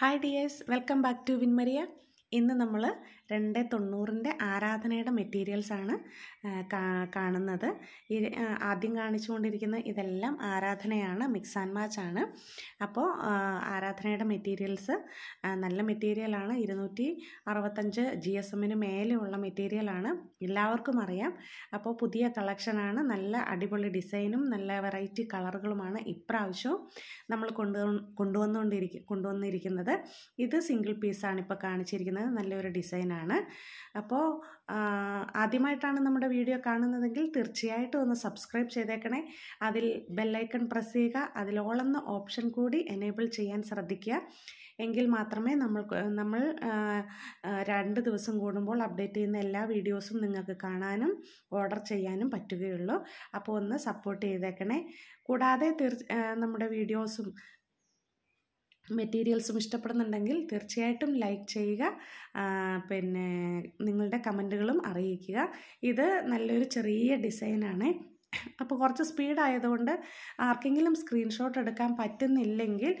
Hi dears welcome back to Vinmaria ഇന്ന് നമ്മൾ രണ്ട് തൊണ്ണൂറിൻ്റെ ആരാധനയുടെ മെറ്റീരിയൽസാണ് കാണുന്നത് ഈ ആദ്യം കാണിച്ചുകൊണ്ടിരിക്കുന്ന ഇതെല്ലാം ആരാധനയാണ് മിക്സ് ആൻഡ് മാച്ച് ആണ് അപ്പോൾ ആരാധനയുടെ മെറ്റീരിയൽസ് നല്ല മെറ്റീരിയലാണ് ഇരുന്നൂറ്റി അറുപത്തഞ്ച് ജി എസ് എമ്മിന് മേലെയുള്ള മെറ്റീരിയലാണ് എല്ലാവർക്കും അറിയാം അപ്പോൾ പുതിയ കളക്ഷനാണ് നല്ല അടിപൊളി ഡിസൈനും നല്ല വെറൈറ്റി കളറുകളുമാണ് ഇപ്രാവശ്യവും നമ്മൾ കൊണ്ടു കൊണ്ടുവന്നുകൊണ്ടിരിക്കും കൊണ്ടുവന്നിരിക്കുന്നത് ഇത് സിംഗിൾ പീസാണ് ഇപ്പോൾ കാണിച്ചിരിക്കുന്നത് നല്ലൊരു ഡിസൈനാണ് ചാനലാണ് അപ്പോൾ ആദ്യമായിട്ടാണ് നമ്മുടെ വീഡിയോ കാണുന്നതെങ്കിൽ തീർച്ചയായിട്ടും ഒന്ന് സബ്സ്ക്രൈബ് ചെയ്തേക്കണേ അതിൽ ബെല്ലൈക്കൺ പ്രസ് ചെയ്യുക അതിൽ ഓളെന്ന ഓപ്ഷൻ കൂടി എനേബിൾ ചെയ്യാൻ ശ്രദ്ധിക്കുക എങ്കിൽ മാത്രമേ നമ്മൾ നമ്മൾ രണ്ട് ദിവസം കൂടുമ്പോൾ അപ്ഡേറ്റ് ചെയ്യുന്ന എല്ലാ വീഡിയോസും നിങ്ങൾക്ക് കാണാനും ഓർഡർ ചെയ്യാനും പറ്റുകയുള്ളൂ അപ്പോൾ ഒന്ന് സപ്പോർട്ട് ചെയ്തേക്കണേ കൂടാതെ തീർച്ച നമ്മുടെ വീഡിയോസും മെറ്റീരിയൽസും ഇഷ്ടപ്പെടുന്നുണ്ടെങ്കിൽ തീർച്ചയായിട്ടും ലൈക്ക് ചെയ്യുക പിന്നെ നിങ്ങളുടെ കമൻറ്റുകളും അറിയിക്കുക ഇത് നല്ലൊരു ചെറിയ ഡിസൈനാണ് അപ്പോൾ കുറച്ച് സ്പീഡായതുകൊണ്ട് ആർക്കെങ്കിലും സ്ക്രീൻഷോട്ട് എടുക്കാൻ പറ്റുന്നില്ലെങ്കിൽ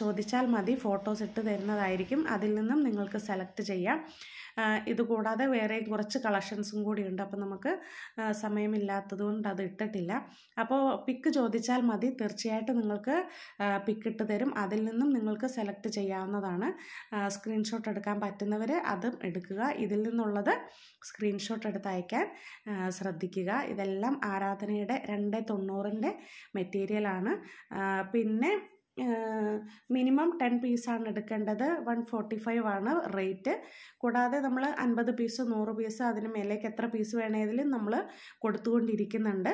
ചോദിച്ചാൽ മതി ഫോട്ടോസ് ഇട്ട് തരുന്നതായിരിക്കും അതിൽ നിന്നും നിങ്ങൾക്ക് സെലക്ട് ചെയ്യാം ഇതുകൂടാതെ വേറെ കുറച്ച് കളക്ഷൻസും കൂടി ഉണ്ട് അപ്പോൾ നമുക്ക് സമയമില്ലാത്തതുകൊണ്ട് അത് ഇട്ടിട്ടില്ല അപ്പോൾ പിക്ക് ചോദിച്ചാൽ മതി തീർച്ചയായിട്ടും നിങ്ങൾക്ക് പിക്ക് ഇട്ട് തരും അതിൽ നിന്നും നിങ്ങൾക്ക് സെലക്ട് ചെയ്യാവുന്നതാണ് സ്ക്രീൻഷോട്ട് എടുക്കാൻ പറ്റുന്നവർ അതും എടുക്കുക ഇതിൽ നിന്നുള്ളത് സ്ക്രീൻഷോട്ട് എടുത്ത് അയക്കാൻ ശ്രദ്ധിക്കുക ഇതെല്ലാം ആരാധനയുടെ രണ്ട് തൊണ്ണൂറിൻ്റെ മെറ്റീരിയലാണ് പിന്നെ മിനിമം ടെൻ പീസാണ് എടുക്കേണ്ടത് വൺ ഫോർട്ടി ഫൈവ് ആണ് റേറ്റ് കൂടാതെ നമ്മൾ അൻപത് പീസ് നൂറ് പീസ് അതിന് മേലേക്ക് എത്ര പീസ് വേണമെങ്കിലും നമ്മൾ കൊടുത്തുകൊണ്ടിരിക്കുന്നുണ്ട്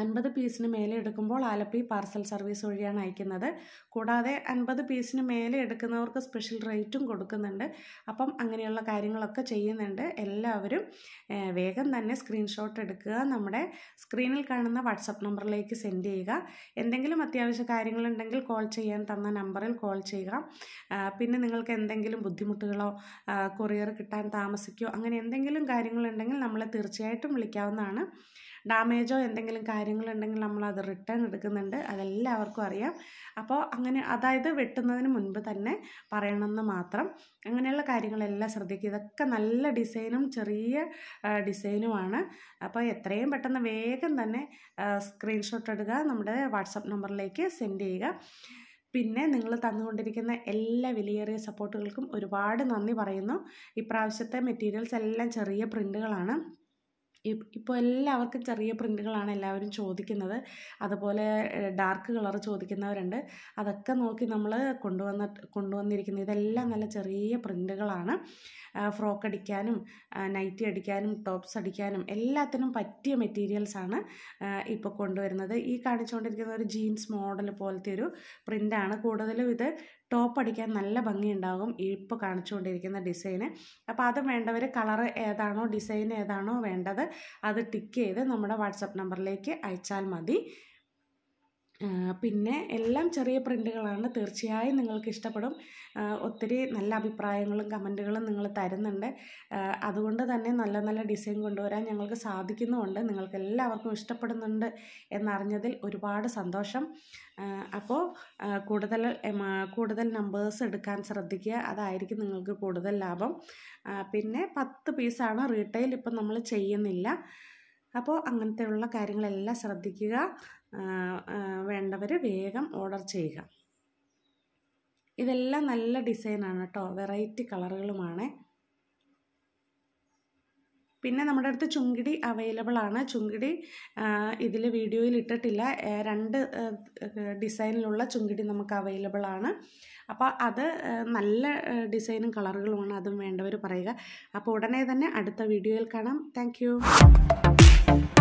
അൻപത് പീസിന് മേലെ എടുക്കുമ്പോൾ ആലപ്പി പാർസൽ സർവീസ് വഴിയാണ് അയക്കുന്നത് കൂടാതെ അൻപത് പീസിന് മേലെ എടുക്കുന്നവർക്ക് സ്പെഷ്യൽ റേറ്റും കൊടുക്കുന്നുണ്ട് അപ്പം അങ്ങനെയുള്ള കാര്യങ്ങളൊക്കെ ചെയ്യുന്നുണ്ട് എല്ലാവരും വേഗം തന്നെ സ്ക്രീൻഷോട്ട് എടുക്കുക നമ്മുടെ സ്ക്രീനിൽ കാണുന്ന വാട്സപ്പ് നമ്പറിലേക്ക് സെൻഡ് ചെയ്യുക എന്തെങ്കിലും അത്യാവശ്യ കാര്യങ്ങളുണ്ടെങ്കിൽ കോൾ ചെയ്യാൻ തന്ന നമ്പറിൽ കോൾ ചെയ്യുക പിന്നെ നിങ്ങൾക്ക് എന്തെങ്കിലും ബുദ്ധിമുട്ടുകളോ കൊറിയർ കിട്ടാൻ താമസിക്കുകയോ അങ്ങനെ എന്തെങ്കിലും കാര്യങ്ങളുണ്ടെങ്കിൽ നമ്മളെ തീർച്ചയായിട്ടും വിളിക്കാവുന്നതാണ് ഡാമേജോ എന്തെങ്കിലും കാര്യങ്ങളുണ്ടെങ്കിൽ നമ്മൾ അത് റിട്ടേൺ എടുക്കുന്നുണ്ട് അതെല്ലാവർക്കും അറിയാം അപ്പോൾ അങ്ങനെ അതായത് വെട്ടുന്നതിന് മുൻപ് തന്നെ പറയണമെന്ന് മാത്രം അങ്ങനെയുള്ള കാര്യങ്ങളെല്ലാം ശ്രദ്ധിക്കുക ഇതൊക്കെ നല്ല ഡിസൈനും ചെറിയ ഡിസൈനുമാണ് അപ്പോൾ എത്രയും പെട്ടെന്ന് വേഗം തന്നെ സ്ക്രീൻഷോട്ട് എടുക്കുക നമ്മുടെ വാട്സപ്പ് നമ്പറിലേക്ക് സെൻഡ് ചെയ്യുക പിന്നെ നിങ്ങൾ തന്നുകൊണ്ടിരിക്കുന്ന എല്ലാ വിലയേറിയ സപ്പോർട്ടുകൾക്കും ഒരുപാട് നന്ദി പറയുന്നു ഇപ്രാവശ്യത്തെ മെറ്റീരിയൽസ് എല്ലാം ചെറിയ പ്രിൻ്റുകളാണ് ഇപ്പോൾ എല്ലാവർക്കും ചെറിയ പ്രിൻറ്റുകളാണ് എല്ലാവരും ചോദിക്കുന്നത് അതുപോലെ ഡാർക്ക് കളർ ചോദിക്കുന്നവരുണ്ട് അതൊക്കെ നോക്കി നമ്മൾ കൊണ്ടുവന്ന കൊണ്ടുവന്നിരിക്കുന്നത് ഇതെല്ലാം നല്ല ചെറിയ പ്രിൻറ്റുകളാണ് ഫ്രോക്ക് അടിക്കാനും നൈറ്റി അടിക്കാനും ടോപ്സ് അടിക്കാനും എല്ലാത്തിനും പറ്റിയ മെറ്റീരിയൽസാണ് ഇപ്പോൾ കൊണ്ടുവരുന്നത് ഈ കാണിച്ചുകൊണ്ടിരിക്കുന്ന ഒരു ജീൻസ് മോഡൽ പോലത്തെ ഒരു പ്രിൻ്റാണ് കൂടുതലും ഇത് ടോപ്പ് അടിക്കാൻ നല്ല ഭംഗിയുണ്ടാകും ഇപ്പോൾ കാണിച്ചുകൊണ്ടിരിക്കുന്ന ഡിസൈന് അപ്പോൾ അത് വേണ്ടവർ കളർ ഏതാണോ ഡിസൈൻ ഏതാണോ വേണ്ടത് അത് ടിക്ക് ചെയ്ത് നമ്മുടെ വാട്സപ്പ് നമ്പറിലേക്ക് അയച്ചാൽ മതി പിന്നെ എല്ലാം ചെറിയ പ്രിൻ്റുകളാണ് തീർച്ചയായും നിങ്ങൾക്ക് ഇഷ്ടപ്പെടും ഒത്തിരി നല്ല അഭിപ്രായങ്ങളും കമൻറ്റുകളും നിങ്ങൾ തരുന്നുണ്ട് അതുകൊണ്ട് തന്നെ നല്ല നല്ല ഡിസൈൻ കൊണ്ടുവരാൻ ഞങ്ങൾക്ക് സാധിക്കുന്നുമുണ്ട് നിങ്ങൾക്ക് എല്ലാവർക്കും ഇഷ്ടപ്പെടുന്നുണ്ട് എന്നറിഞ്ഞതിൽ ഒരുപാട് സന്തോഷം അപ്പോൾ കൂടുതൽ കൂടുതൽ നമ്പേഴ്സ് എടുക്കാൻ ശ്രദ്ധിക്കുക അതായിരിക്കും നിങ്ങൾക്ക് കൂടുതൽ ലാഭം പിന്നെ പത്ത് പീസാണ് റീറ്റെയിൽ ഇപ്പം നമ്മൾ ചെയ്യുന്നില്ല അപ്പോൾ അങ്ങനത്തെയുള്ള കാര്യങ്ങളെല്ലാം ശ്രദ്ധിക്കുക വേണ്ടവർ വേഗം ഓർഡർ ചെയ്യുക ഇതെല്ലാം നല്ല ഡിസൈനാണ് കേട്ടോ വെറൈറ്റി കളറുകളുമാണ് പിന്നെ നമ്മുടെ അടുത്ത് ചുങ്കിടി അവൈലബിൾ ആണ് ചുങ്കിടി ഇതിൽ വീഡിയോയിൽ ഇട്ടിട്ടില്ല രണ്ട് ഡിസൈനിലുള്ള ചുങ്കിടി നമുക്ക് അവൈലബിൾ ആണ് അപ്പോൾ അത് നല്ല ഡിസൈനും കളറുകളുമാണ് അതും വേണ്ടവർ പറയുക അപ്പോൾ ഉടനെ തന്നെ അടുത്ത വീഡിയോയിൽ കാണാം താങ്ക് Thank you.